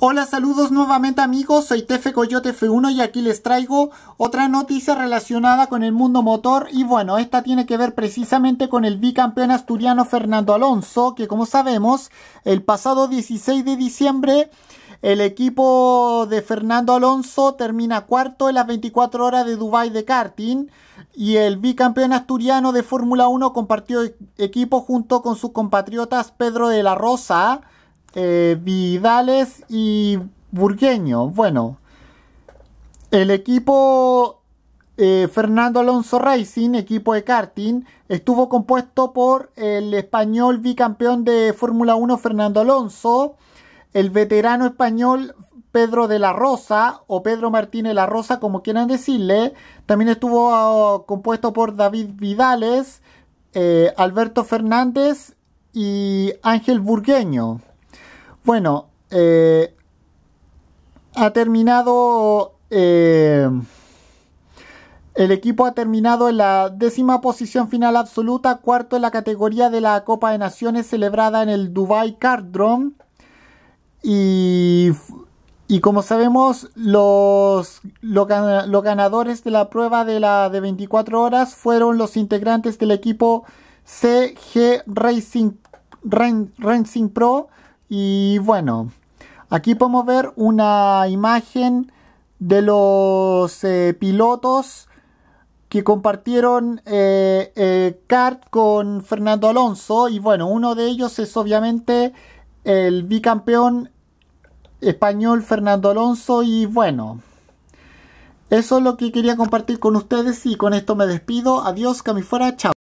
Hola, saludos nuevamente amigos, soy Tefe Coyote F1 y aquí les traigo otra noticia relacionada con el mundo motor y bueno, esta tiene que ver precisamente con el bicampeón asturiano Fernando Alonso, que como sabemos, el pasado 16 de diciembre el equipo de Fernando Alonso termina cuarto en las 24 horas de Dubai de karting y el bicampeón asturiano de Fórmula 1 compartió equipo junto con sus compatriotas Pedro de la Rosa, eh, Vidales y Burgueño. Bueno, el equipo eh, Fernando Alonso Racing, equipo de karting, estuvo compuesto por el español bicampeón de Fórmula 1 Fernando Alonso, el veterano español Pedro de la Rosa o Pedro Martínez la Rosa, como quieran decirle. También estuvo ah, compuesto por David Vidales, eh, Alberto Fernández y Ángel Burgueño. Bueno, eh, ha terminado... Eh, el equipo ha terminado en la décima posición final absoluta, cuarto en la categoría de la Copa de Naciones celebrada en el Dubai Card Y, y como sabemos, los, los, ganadores de la prueba de, la, de 24 horas fueron los integrantes del equipo CG Racing, Racing Pro y bueno, aquí podemos ver una imagen de los eh, pilotos que compartieron eh, eh, kart con Fernando Alonso. Y bueno, uno de ellos es obviamente el bicampeón español Fernando Alonso. Y bueno, eso es lo que quería compartir con ustedes y con esto me despido. Adiós, que fuera, chao.